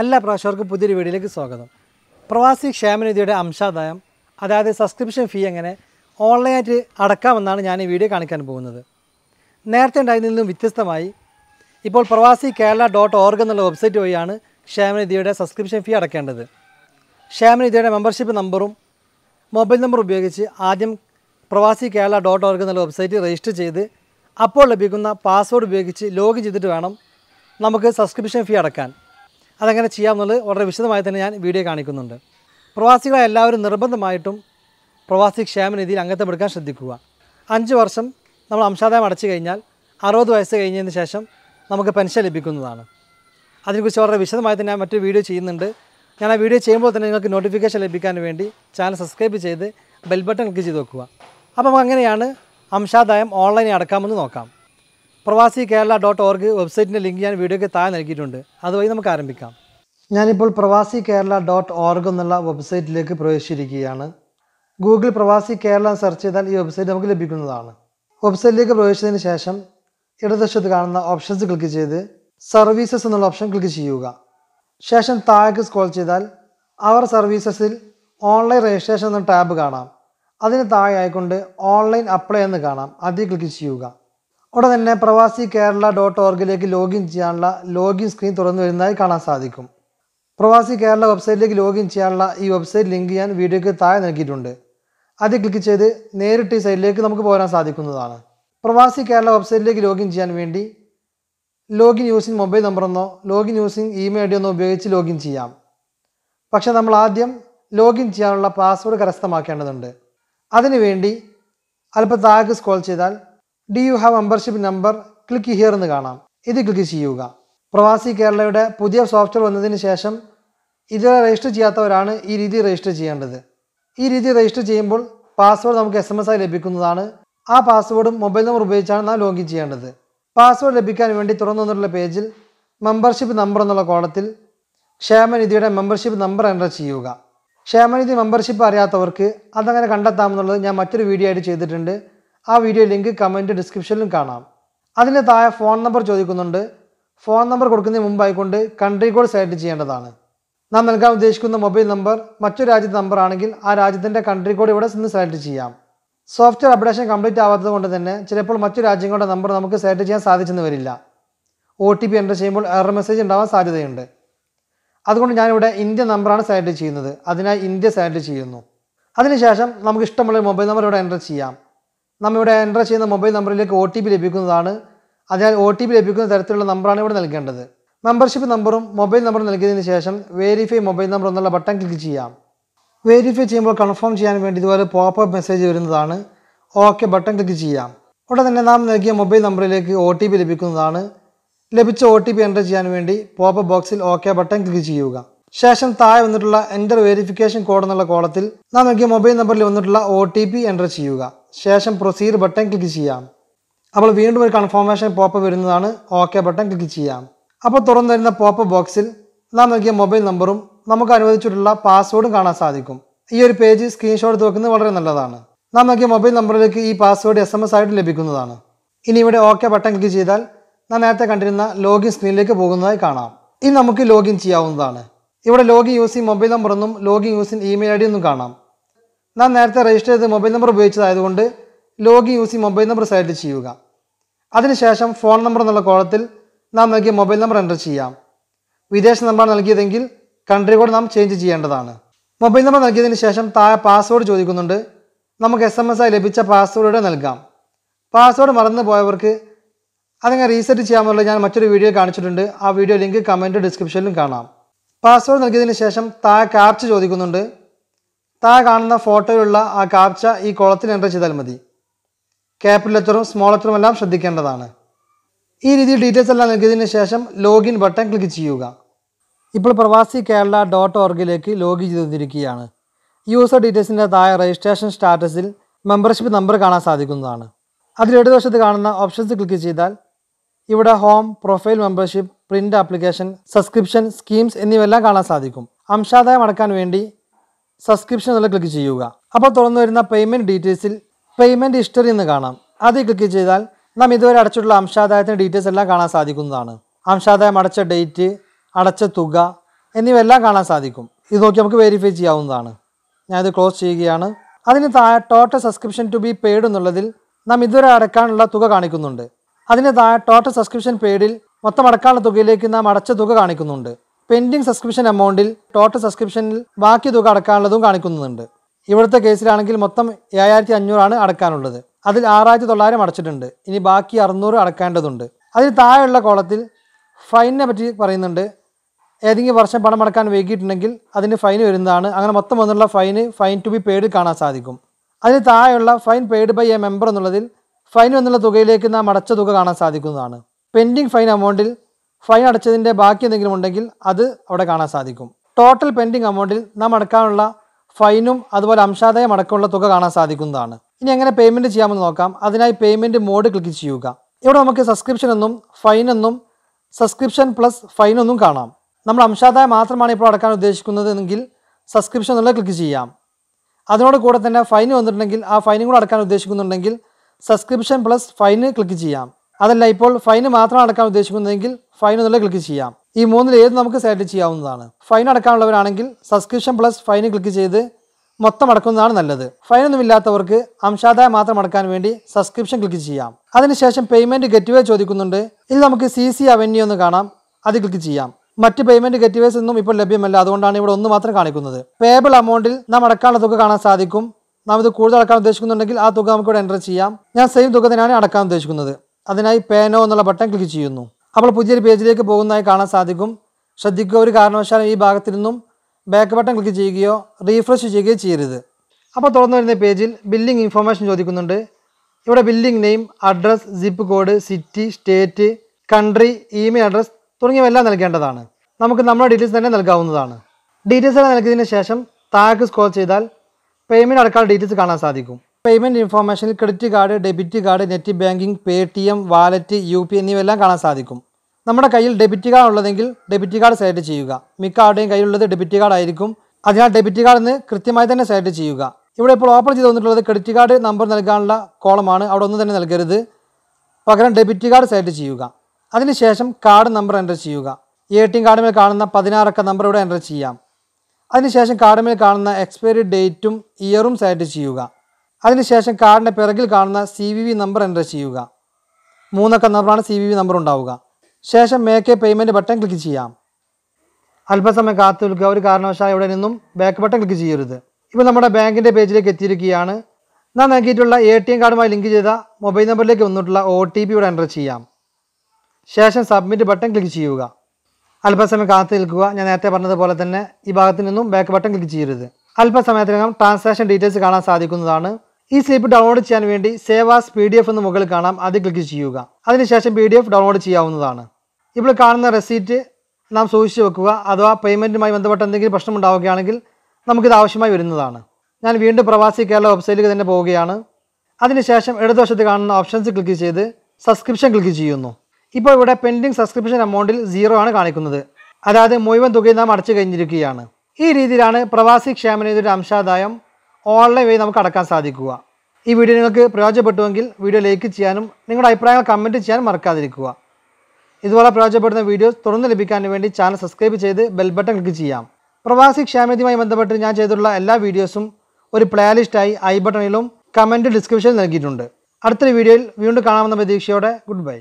എല്ലാ പ്രാവശ്യവർക്കും പുതിയൊരു വീഡിയോയിലേക്ക് സ്വാഗതം പ്രവാസി ക്ഷേമനിധിയുടെ അംശാദായം അതായത് സബ്സ്ക്രിപ്ഷൻ ഫീ എങ്ങനെ ഓൺലൈനായിട്ട് അടക്കാമെന്നാണ് ഞാൻ ഈ വീഡിയോ കാണിക്കാൻ പോകുന്നത് നേരത്തെ ഉണ്ടായതിൽ നിന്നും വ്യത്യസ്തമായി ഇപ്പോൾ പ്രവാസി കേരള ഡോട്ട് ഓർഗ് എന്നുള്ള വെബ്സൈറ്റ് വഴിയാണ് ക്ഷേമനിധിയുടെ സബ്സ്ക്രിപ്ഷൻ ഫീ അടക്കേണ്ടത് ക്ഷേമനിധിയുടെ മെമ്പർഷിപ്പ് നമ്പറും മൊബൈൽ നമ്പർ ഉപയോഗിച്ച് ആദ്യം പ്രവാസി കേരള ഡോട്ട് ഓർഗ് എന്നുള്ള വെബ്സൈറ്റ് രജിസ്റ്റർ ചെയ്ത് അപ്പോൾ ലഭിക്കുന്ന പാസ്വേഡ് ഉപയോഗിച്ച് ലോഗിൻ ചെയ്തിട്ട് വേണം നമുക്ക് സബ്സ്ക്രിപ്ഷൻ ഫീ അടക്കാൻ അതെങ്ങനെ ചെയ്യാമെന്നുള്ളത് വളരെ വിശദമായി തന്നെ ഞാൻ വീഡിയോ കാണിക്കുന്നുണ്ട് പ്രവാസികളെ എല്ലാവരും നിർബന്ധമായിട്ടും പ്രവാസി ക്ഷേമനിധിയിൽ അംഗത്വമെടുക്കാൻ ശ്രദ്ധിക്കുക അഞ്ച് വർഷം നമ്മൾ അംശാദായം അടച്ചു കഴിഞ്ഞാൽ അറുപത് വയസ്സ് കഴിഞ്ഞതിന് ശേഷം നമുക്ക് പെൻഷൻ ലഭിക്കുന്നതാണ് അതിനെക്കുറിച്ച് വളരെ വിശദമായി തന്നെ ഞാൻ മറ്റൊരു വീഡിയോ ചെയ്യുന്നുണ്ട് ഞാൻ ആ വീഡിയോ ചെയ്യുമ്പോൾ തന്നെ നിങ്ങൾക്ക് നോട്ടിഫിക്കേഷൻ ലഭിക്കാൻ വേണ്ടി ചാനൽ സബ്സ്ക്രൈബ് ചെയ്ത് ബെൽ ബട്ടൺ ക്ലിക്ക് ചെയ്ത് വെക്കുക അപ്പം അങ്ങനെയാണ് അംശാദായം ഓൺലൈനിൽ അടക്കാമെന്ന് നോക്കാം പ്രവാസി കേരള ഡോട്ട് ഓർഗ് വെബ്സൈറ്റിൻ്റെ ലിങ്ക് ഞാൻ വീഡിയോയ്ക്ക് താഴെ നൽകിയിട്ടുണ്ട് അതുവഴി നമുക്ക് ആരംഭിക്കാം ഞാനിപ്പോൾ പ്രവാസി കേരള ഡോട്ട് ഓർഗ് എന്നുള്ള വെബ്സൈറ്റിലേക്ക് പ്രവേശിച്ചിരിക്കുകയാണ് ഗൂഗിൾ പ്രവാസി കേരള സെർച്ച് ചെയ്താൽ ഈ വെബ്സൈറ്റ് നമുക്ക് ലഭിക്കുന്നതാണ് വെബ്സൈറ്റിലേക്ക് പ്രവേശിച്ചതിന് ശേഷം ഇടതുവശത്ത് കാണുന്ന ഓപ്ഷൻസ് ക്ലിക്ക് ചെയ്ത് സർവീസസ് എന്നുള്ള ഓപ്ഷൻ ക്ലിക്ക് ചെയ്യുക ശേഷം താഴേക്ക് സ്ക്രോൾ ചെയ്താൽ അവർ സർവീസസിൽ ഓൺലൈൻ രജിസ്ട്രേഷൻ എന്ന ടാബ് കാണാം അതിന് താഴെ ആയിക്കൊണ്ട് ഓൺലൈൻ അപ്ലൈ എന്ന് കാണാം അതിൽ ക്ലിക്ക് ചെയ്യുക ഉടൻ തന്നെ പ്രവാസി കേരള ഡോട്ട് ഓർഗിലേക്ക് ലോഗിൻ ചെയ്യാനുള്ള ലോഗിൻ സ്ക്രീൻ തുറന്നു വരുന്നതായി കാണാൻ സാധിക്കും പ്രവാസി കേരള വെബ്സൈറ്റിലേക്ക് ലോഗിൻ ചെയ്യാനുള്ള ഈ വെബ്സൈറ്റ് ലിങ്ക് ഞാൻ വീഡിയോയ്ക്ക് താഴെ നൽകിയിട്ടുണ്ട് അത് ക്ലിക്ക് ചെയ്ത് നേരിട്ട് ഈ സൈറ്റിലേക്ക് നമുക്ക് പോരാൻ സാധിക്കുന്നതാണ് പ്രവാസി കേരള വെബ്സൈറ്റിലേക്ക് ലോഗിൻ ചെയ്യാൻ വേണ്ടി ലോഗിൻ യൂസിങ് മൊബൈൽ നമ്പറെന്നോ login using email I D എന്നോ ഉപയോഗിച്ച് ലോഗിൻ ചെയ്യാം പക്ഷേ നമ്മൾ ആദ്യം ലോഗിൻ ചെയ്യാനുള്ള പാസ്വേഡ് കരസ്ഥമാക്കേണ്ടതുണ്ട് അതിനുവേണ്ടി അല്പം താഴേക്ക് സ്ക്രോൾ ചെയ്താൽ do you have membership number click here എന്ന് കാണാം ഇത് ക്ലിക്ക് ചെയ്യുക പ്രവാസി കേരളയുടെ പുതിയ സോഫ്റ്റ്വെയർ വന്നതിന് ശേഷം ഇതുവരെ രജിസ്റ്റർ ചെയ്യാത്തവരാണ് ഈ രീതി രജിസ്റ്റർ ചെയ്യേണ്ടത് ഈ രീതി രജിസ്റ്റർ ചെയ്യുമ്പോൾ പാസ്വേഡ് നമുക്ക് എസ് എം എസ് ആയി ലഭിക്കുന്നതാണ് ആ പാസ്വേഡും മൊബൈൽ നമ്പർ ഉപയോഗിച്ചാണ് നാം ലോഗിൻ ചെയ്യേണ്ടത് പാസ്വേഡ് ലഭിക്കാൻ വേണ്ടി തുറന്നു പേജിൽ മെമ്പർഷിപ്പ് നമ്പർ എന്നുള്ള കോളത്തിൽ ക്ഷേമനിധിയുടെ മെമ്പർഷിപ്പ് നമ്പർ എൻ്റർ ചെയ്യുക ക്ഷേമനിധി മെമ്പർഷിപ്പ് അറിയാത്തവർക്ക് അതങ്ങനെ കണ്ടെത്താമെന്നുള്ളത് ഞാൻ മറ്റൊരു വീഡിയോ ആയിട്ട് ചെയ്തിട്ടുണ്ട് ആ വീഡിയോ ലിങ്ക് കമൻറ്റ് ഡിസ്ക്രിപ്ഷനിലും കാണാം അതിന് താഴെ ഫോൺ നമ്പർ ചോദിക്കുന്നുണ്ട് ഫോൺ നമ്പർ കൊടുക്കുന്നതിന് മുമ്പായിക്കൊണ്ട് കൺട്രി കോഡ് സെലക്ട് ചെയ്യേണ്ടതാണ് നാം നൽകാൻ ഉദ്ദേശിക്കുന്ന മൊബൈൽ നമ്പർ മറ്റു രാജ്യത്തെ നമ്പർ ആണെങ്കിൽ ആ രാജ്യത്തിൻ്റെ കൺട്രി കോഡ് ഇവിടെ നിന്ന് സെലക്ട് ചെയ്യാം സോഫ്റ്റ്വെയർ അപ്ഡേഷൻ കംപ്ലീറ്റ് ആവാത്തത് കൊണ്ട് തന്നെ ചിലപ്പോൾ മറ്റു രാജ്യങ്ങളുടെ നമ്പർ നമുക്ക് സെലക്ട് ചെയ്യാൻ സാധിച്ചെന്ന് വരില്ല ഒ ടി പി എൻ്റർ ചെയ്യുമ്പോൾ എറർ മെസ്സേജ് ഉണ്ടാവാൻ സാധ്യതയുണ്ട് അതുകൊണ്ട് ഞാനിവിടെ ഇന്ത്യ നമ്പറാണ് സെലക്ട് ചെയ്യുന്നത് അതിനായി ഇന്ത്യ സെലക്ട് ചെയ്യുന്നു അതിനുശേഷം നമുക്ക് ഇഷ്ടമുള്ള മൊബൈൽ നമ്പർ ഇവിടെ എൻ്റർ ചെയ്യാം നമ്മിവിടെ എൻ്റർ ചെയ്യുന്ന മൊബൈൽ നമ്പറിലേക്ക് ഒ ടി പി ലഭിക്കുന്നതാണ് അതിനാൽ ഒ ടി പി ലഭിക്കുന്ന തരത്തിലുള്ള നമ്പറാണ് ഇവിടെ നൽകേണ്ടത് മെമ്പർഷിപ്പ് നമ്പറും മൊബൈൽ നമ്പറും നൽകിയതിന് ശേഷം വെരിഫൈ മൊബൈൽ നമ്പർ എന്നുള്ള ബട്ടൺ ക്ലിക്ക് ചെയ്യാം വെരിഫൈ ചെയ്യുമ്പോൾ കൺഫേം ചെയ്യാൻ വേണ്ടി ഇതുപോലെ പോപ്പ് മെസ്സേജ് വരുന്നതാണ് ഓക്കെ ബട്ടൺ ക്ലിക്ക് ചെയ്യാം ഉടൻ തന്നെ നാം നൽകിയ മൊബൈൽ നമ്പറിലേക്ക് ഒ ടി പി ലഭിക്കുന്നതാണ് ലഭിച്ച ഒ ടി പി എൻ്റർ ചെയ്യാൻ വേണ്ടി പോപ്പ് ബോക്സിൽ ഓക്കെ ബട്ടൺ ക്ലിക്ക് ചെയ്യുക ശേഷം താഴെ വന്നിട്ടുള്ള എൻ്റർ വെരിഫിക്കേഷൻ കോഡ് എന്നുള്ള കോളത്തിൽ നാം നൽകിയ മൊബൈൽ നമ്പറിൽ വന്നിട്ടുള്ള ഒ ടി പി എൻ്റർ ചെയ്യുക ശേഷം പ്രൊസീഡ് ബട്ടൺ ക്ലിക്ക് ചെയ്യാം അപ്പോൾ വീണ്ടും ഒരു കൺഫർമേഷൻ പോപ്പ് വരുന്നതാണ് ഓക്കെ ബട്ടൺ ക്ലിക്ക് ചെയ്യാം അപ്പോൾ തുറന്നു വരുന്ന പോപ്പ് ബോക്സിൽ നാം നൽകിയ മൊബൈൽ നമ്പറും നമുക്ക് അനുവദിച്ചിട്ടുള്ള പാസ്വേഡും കാണാൻ സാധിക്കും ഈ ഒരു പേജ് സ്ക്രീൻഷോട്ട് എടുത്ത് വെക്കുന്നത് വളരെ നല്ലതാണ് നാം നൽകിയ മൊബൈൽ നമ്പറിലേക്ക് ഈ പാസ്വേഡ് എസ് എം എസ് ആയിട്ട് ലഭിക്കുന്നതാണ് ഇനി ഇവിടെ ഓക്കെ ബട്ടൺ ക്ലിക്ക് ചെയ്താൽ നാം നേരത്തെ കണ്ടിരുന്ന ലോഗിൻ സ്ക്രീനിലേക്ക് പോകുന്നതായി കാണാം ഇനി നമുക്ക് ലോഗിൻ ചെയ്യാവുന്നതാണ് ഇവിടെ ലോഗിൻ ചെയ്യും മൊബൈൽ നമ്പർ എന്നും login using email I D ഒന്നും കാണാം നാം നേരത്തെ രജിസ്റ്റർ ചെയ്ത് മൊബൈൽ നമ്പർ ഉപയോഗിച്ചതായതുകൊണ്ട് ലോഗിൻ ചെയ്യും മൊബൈൽ നമ്പർ സെലക്ട് ചെയ്യുക അതിനുശേഷം ഫോൺ നമ്പർ എന്നുള്ള കോളത്തിൽ നാം നൽകിയ മൊബൈൽ നമ്പർ എൻ്റർ ചെയ്യാം വിദേശ നമ്പർ നൽകിയതെങ്കിൽ കൺട്രി കോഡ് നാം ചേഞ്ച് ചെയ്യേണ്ടതാണ് മൊബൈൽ നമ്പർ നൽകിയതിന് ശേഷം താഴെ പാസ്വേഡ് ചോദിക്കുന്നുണ്ട് നമുക്ക് എസ് എം എസ് ആയി ലഭിച്ച പാസ്വേഡ് നൽകാം പാസ്വേഡ് മറന്നു പോയവർക്ക് അതങ്ങനെ റീസെറ്റ് ചെയ്യാമെന്നുള്ളത് ഞാൻ മറ്റൊരു വീഡിയോ കാണിച്ചിട്ടുണ്ട് ആ വീഡിയോ ലിങ്ക് കമൻറ്റ് ഡിസ്ക്രിപ്ഷനിലും കാണാം പാസ്വേഡ് നൽകിയതിന് ശേഷം താഴെ കാപ്ച ചോദിക്കുന്നുണ്ട് താ കാണുന്ന ഫോട്ടോയിലുള്ള ആ കാപ്ച ഈ കുളത്തിൽ എൻ്റർ ചെയ്താൽ മതി ക്യാപിറ്റൽ ലെറ്ററും സ്മോൾ ലെറ്ററും എല്ലാം ശ്രദ്ധിക്കേണ്ടതാണ് ഈ രീതിയിൽ ഡീറ്റെയിൽസ് എല്ലാം നൽകിയതിന് ശേഷം ലോഗിൻ ബട്ടൺ ക്ലിക്ക് ചെയ്യുക ഇപ്പോൾ പ്രവാസി കേരള ഡോട്ട് ഓർഗിലേക്ക് ലോഗിൻ ചെയ്തിരിക്കുകയാണ് യൂസർ ഡീറ്റെയിൽസിൻ്റെ താഴെ രജിസ്ട്രേഷൻ സ്റ്റാറ്റസിൽ മെമ്പർഷിപ്പ് നമ്പർ കാണാൻ സാധിക്കുന്നതാണ് അതിൽ ഇടതുവശത്ത് കാണുന്ന ഓപ്ഷൻസ് ക്ലിക്ക് ചെയ്താൽ ഇവിടെ home profile membership print application subscription schemes എന്നിവയെല്ലാം കാണാൻ സാധിക്കും അംശാദായം അടക്കാൻ വേണ്ടി സബ്സ്ക്രിപ്ഷൻ എന്നുള്ള ക്ലിക്ക് ചെയ്യുക അപ്പോൾ തുറന്നു വരുന്ന പേയ്മെൻറ്റ് ഡീറ്റെയിൽസിൽ പേയ്മെൻറ്റ് ഹിസ്റ്ററി എന്ന് കാണാം അത് ക്ലിക്ക് ചെയ്താൽ നാം ഇതുവരെ അടച്ചിട്ടുള്ള അംശാദായത്തിൻ്റെ ഡീറ്റെയിൽസ് എല്ലാം കാണാൻ സാധിക്കുന്നതാണ് അംശാദായം അടച്ച ഡേറ്റ് അടച്ച തുക എന്നിവയെല്ലാം കാണാൻ സാധിക്കും ഇത് നോക്കി നമുക്ക് വെരിഫൈ ചെയ്യാവുന്നതാണ് ഞാനിത് ക്ലോസ് ചെയ്യുകയാണ് അതിന് താഴെ total subscription to be paid എന്നുള്ളതിൽ നാം ഇതുവരെ അടക്കാനുള്ള തുക കാണിക്കുന്നുണ്ട് അതിന് താഴെ ടോട്ടൽ സബ്സ്ക്രിപ്ഷൻ പേഡിൽ മൊത്തം അടക്കാനുള്ള തുകയിലേക്ക് നാം അടച്ച തുക കാണിക്കുന്നുണ്ട് പെൻഡിങ് സബ്സ്ക്രിപ്ഷൻ എമൗണ്ടിൽ ടോട്ടൽ സബ്സ്ക്രിപ്ഷനിൽ ബാക്കി തുക അടക്കാനുള്ളതും കാണിക്കുന്നുണ്ട് ഇവിടുത്തെ കേസിലാണെങ്കിൽ മൊത്തം ഏഴായിരത്തി അഞ്ഞൂറാണ് അടക്കാനുള്ളത് അതിൽ ആറായിരത്തി തൊള്ളായിരം അടച്ചിട്ടുണ്ട് ഇനി ബാക്കി അറുന്നൂറ് അടക്കേണ്ടതുണ്ട് അതിന് താഴെയുള്ള കോളത്തിൽ ഫൈനിനെ പറ്റി പറയുന്നുണ്ട് ഏതെങ്കിലും വർഷം പണം അടക്കാൻ വൈകിയിട്ടുണ്ടെങ്കിൽ അതിന് ഫൈൻ വരുന്നതാണ് അങ്ങനെ മൊത്തം വന്നുള്ള fine fine to be paid കാണാൻ സാധിക്കും അതിന് താഴെയുള്ള fine paid by a member എന്നുള്ളതിൽ ഫൈൻ എന്നുള്ള തുകയിലേക്ക് നാം അടച്ച തുക കാണാൻ സാധിക്കുന്നതാണ് പെൻഡിങ് ഫൈൻ എമൗണ്ടിൽ ഫൈൻ അടച്ചതിൻ്റെ ബാക്കി എന്തെങ്കിലും ഉണ്ടെങ്കിൽ അത് അവിടെ കാണാൻ സാധിക്കും ടോട്ടൽ പെൻഡിങ് എമൗണ്ടിൽ നാം അടക്കാനുള്ള ഫൈനും അതുപോലെ അംശാദായം അടക്കമുള്ള തുക കാണാൻ സാധിക്കുന്നതാണ് ഇനി എങ്ങനെ പേയ്മെൻറ്റ് ചെയ്യാമെന്ന് നോക്കാം അതിനായി പേയ്മെൻറ്റ് മോഡ് ക്ലിക്ക് ചെയ്യുക ഇവിടെ നമുക്ക് സബ്സ്ക്രിപ്ഷൻ എന്നും ഫൈൻ എന്നും സബ്സ്ക്രിപ്ഷൻ പ്ലസ് ഫൈൻ ഒന്നും കാണാം നമ്മൾ അംശാദായം മാത്രമാണ് ഇപ്പോൾ അടക്കാൻ ഉദ്ദേശിക്കുന്നത് എങ്കിൽ സബ്സ്ക്രിപ്ഷൻ എന്നുള്ള ക്ലിക്ക് ചെയ്യാം അതിനോട് കൂടെ തന്നെ ഫൈൻ വന്നിട്ടുണ്ടെങ്കിൽ ആ ഫൈനും കൂടെ അടക്കാൻ ഉദ്ദേശിക്കുന്നുണ്ടെങ്കിൽ സബ്സ്ക്രിപ്ഷൻ പ്ലസ് ഫൈന് ക്ലിക്ക് ചെയ്യാം അതല്ല ഇപ്പോൾ ഫൈന് മാത്രം അടക്കാൻ ഉദ്ദേശിക്കുന്നതെങ്കിൽ ഫൈൻ ഒന്നുള്ള ക്ലിക്ക് ചെയ്യാം ഈ മൂന്നിൽ ഏത് നമുക്ക് സെലക്ട് ചെയ്യാവുന്നതാണ് ഫൈൻ അടക്കാനുള്ളവരാണെങ്കിൽ സബ്സ്ക്രിപ്ഷൻ പ്ലസ് ഫൈന് ക്ലിക്ക് ചെയ്ത് മൊത്തം അടക്കുന്നതാണ് നല്ലത് ഫൈനൊന്നുമില്ലാത്തവർക്ക് അംശാദായ മാത്രം അടക്കാൻ വേണ്ടി സബ്സ്ക്രിപ്ഷൻ ക്ലിക്ക് ചെയ്യാം അതിനുശേഷം പേയ്മെൻറ്റ് ഗെറ്റ്വേ ചോദിക്കുന്നുണ്ട് ഇത് നമുക്ക് സി സി അവന്യൂ ഒന്ന് കാണാം അത് ക്ലിക്ക് ചെയ്യാം മറ്റ് പേയ്മെൻറ്റ് ഗെറ്റ്വേസ് ഒന്നും ഇപ്പോൾ ലഭ്യമല്ല അതുകൊണ്ടാണ് ഇവിടെ ഒന്ന് മാത്രം കാണിക്കുന്നത് പേബിൾ അമൗണ്ടിൽ നാം അടക്കാനുള്ള തുക കാണാൻ സാധിക്കും നാം ഇത് കൂടുതൽ അടക്കാൻ ഉദ്ദേശിക്കുന്നുണ്ടെങ്കിൽ ആ തുക ഇവിടെ എൻ്റർ ചെയ്യാം ഞാൻ സെയിം തുക തന്നെയാണ് അടക്കാൻ ഉദ്ദേശിക്കുന്നത് അതിനായി പേനോ എന്നുള്ള ബട്ടൺ ക്ലിക്ക് ചെയ്യുന്നു അപ്പോൾ പുതിയൊരു പേജിലേക്ക് പോകുന്നതായി കാണാൻ സാധിക്കും ശ്രദ്ധിക്കുക ഒരു കാരണവശാലും ഈ ഭാഗത്തിൽ നിന്നും ബാക്ക് ബട്ടൺ ക്ലിക്ക് ചെയ്യുകയോ റീഫ്രഷ് ചെയ്യുകയോ ചെയ്യരുത് അപ്പോൾ തുറന്നു വരുന്ന പേജിൽ ബില്ലിംഗ് ഇൻഫർമേഷൻ ചോദിക്കുന്നുണ്ട് ഇവിടെ billing name address zip code city state country email address എല്ലാം നൽകേണ്ടതാണ് നമുക്ക് നമ്മുടെ ഡീറ്റെയിൽസ് തന്നെ നൽകാവുന്നതാണ് ഡീറ്റെയിൽസ് നൽകിയതിന് ശേഷം താഴേക്ക് സ്ക്രോൾ ചെയ്താൽ പേയ്മെൻറ്റ് അടക്കാനുള്ള ഡീറ്റെയിൽസ് കാണാൻ സാധിക്കും പേയ്മെൻറ്റ് ഇൻഫോർമേഷനിൽ credit card debit card net banking Paytm wallet U P എന്നിവയെല്ലാം കാണാൻ സാധിക്കും നമ്മുടെ കയ്യിൽ ഡെബിറ്റ് കാർഡ് ഉള്ളതെങ്കിൽ ഡെബിറ്റ് കാർഡ് സെലക്ട് ചെയ്യുക മിക്ക ആരുടെയും കയ്യിലുള്ളത് ഡെബിറ്റ് കാർഡ് ആയിരിക്കും അതിനാൽ ഡെബിറ്റ് കാർഡ് എന്ന് കൃത്യമായി തന്നെ സെലക്ട് ചെയ്യുക ഇവിടെ ഇപ്പോൾ ഓപ്പൺ ചെയ്ത് വന്നിട്ടുള്ളത് ക്രെഡിറ്റ് കാർഡ് നമ്പർ നൽകാനുള്ള കോളമാണ് അവിടെ ഒന്നും തന്നെ നൽകരുത് പകരം ഡെബിറ്റ് കാർഡ് സെലക്ട് ചെയ്യുക അതിനുശേഷം കാർഡ് നമ്പർ എൻ്റർ ചെയ്യുക എ ടി എം കാർഡിൽ കാണുന്ന പതിനാറക്ക നമ്പർ ഇവിടെ എൻ്റർ ചെയ്യാം അതിനുശേഷം കാർഡിൽ കാണുന്ന എക്സ്പയറി ഡേറ്റും ഇയറും സെലക്ട് ചെയ്യുക അതിനുശേഷം കാർഡിൻ്റെ പിറകിൽ കാണുന്ന C V V number enter ചെയ്യുക മൂന്നക്ക നമ്പറാണ് സി വി വി നമ്പർ ഉണ്ടാവുക ശേഷം make a payment button click ചെയ്യാം അല്പസമയം കാത്തു നിൽക്കുക ഒരു കാരണവശാൽ ഇവിടെ നിന്നും ബാക്ക് ബട്ടൺ ക്ലിക്ക് ചെയ്യരുത് ഇപ്പോൾ നമ്മുടെ ബാങ്കിൻ്റെ പേജിലേക്ക് എത്തിയിരിക്കുകയാണ് നാം നൽകിയിട്ടുള്ള എ ടി എം കാർഡുമായി ലിങ്ക് ചെയ്ത മൊബൈൽ നമ്പറിലേക്ക് വന്നിട്ടുള്ള ഒ ടി പി ഇവിടെ എൻ്റർ ചെയ്യാം ശേഷം സബ്മിറ്റ് ബട്ടൺ ക്ലിക്ക് ചെയ്യുക അല്പസമയം കാത്തു നിൽക്കുക ഞാൻ നേരത്തെ പറഞ്ഞതുപോലെ തന്നെ ഈ ഭാഗത്ത് നിന്നും ബാക്ക് ബട്ടൺ ക്ലിക്ക് ചെയ്യരുത് അല്പസമയത്തിനകം ട്രാൻസാക്ഷൻ ഡീറ്റെയിൽസ് കാണാൻ സാധിക്കുന്നതാണ് ഈ സ്ലിപ്പ് ഡൗൺലോഡ് ചെയ്യാൻ വേണ്ടി save as P D F എന്ന് മുകളിൽ കാണാം അത് ക്ലിക്ക് ചെയ്യുക അതിനുശേഷം പി ഡി എഫ് ഡൗൺലോഡ് ചെയ്യാവുന്നതാണ് ഇപ്പോൾ കാണുന്ന റെസീറ്റ് നാം സൂക്ഷിച്ചു വെക്കുക അഥവാ പേയ്മെൻറ്റുമായി ബന്ധപ്പെട്ട എന്തെങ്കിലും പ്രശ്നം ഉണ്ടാവുകയാണെങ്കിൽ നമുക്കിത് ആവശ്യമായി വരുന്നതാണ് ഞാൻ വീണ്ടും പ്രവാസി കേരള വെബ്സൈറ്റിൽ തന്നെ പോവുകയാണ് അതിനുശേഷം ഇടതുവശത്ത് കാണുന്ന ഓപ്ഷൻസ് ക്ലിക്ക് ചെയ്ത് സബ്സ്ക്രിപ്ഷൻ ക്ലിക്ക് ചെയ്യുന്നു ഇപ്പോൾ ഇവിടെ പെൻഡിങ് സബ്സ്ക്രിപ്ഷൻ എമൗണ്ടിൽ സീറോ ആണ് കാണിക്കുന്നത് അതായത് മുഴുവൻ തുകയും നാം അടച്ചു കഴിഞ്ഞിരിക്കുകയാണ് ഈ രീതിയിലാണ് പ്രവാസി ക്ഷേമനിധിയുടെ അംശാദായം ഓൺലൈൻ വഴി നമുക്ക് അടക്കാൻ സാധിക്കുക ഈ വീഡിയോ നിങ്ങൾക്ക് പ്രയോജനപ്പെട്ടുവെങ്കിൽ വീഡിയോ ലൈക്ക് ചെയ്യാനും നിങ്ങളുടെ അഭിപ്രായങ്ങൾ കമൻറ്റ് ചെയ്യാനും മറക്കാതിരിക്കുക ഇതുപോലെ പ്രയോജനപ്പെടുന്ന വീഡിയോസ് തുടർന്ന് ലഭിക്കാൻ വേണ്ടി ചാനൽ സബ്സ്ക്രൈബ് ചെയ്ത് ബെൽ ബട്ടൺ ക്ലിക്ക് ചെയ്യാം പ്രവാസി ക്ഷേമനിധിയുമായി ബന്ധപ്പെട്ട് ഞാൻ ചെയ്തിട്ടുള്ള എല്ലാ വീഡിയോസും ഒരു പ്ലേലിസ്റ്റായി ഐ ബട്ടണിലും കമൻറ്റ് ഡിസ്ക്രിപ്ഷനിൽ നൽകിയിട്ടുണ്ട് അടുത്തൊരു വീഡിയോയിൽ വീണ്ടും കാണാമെന്ന പ്രതീക്ഷയോടെ ഗുഡ് ബൈ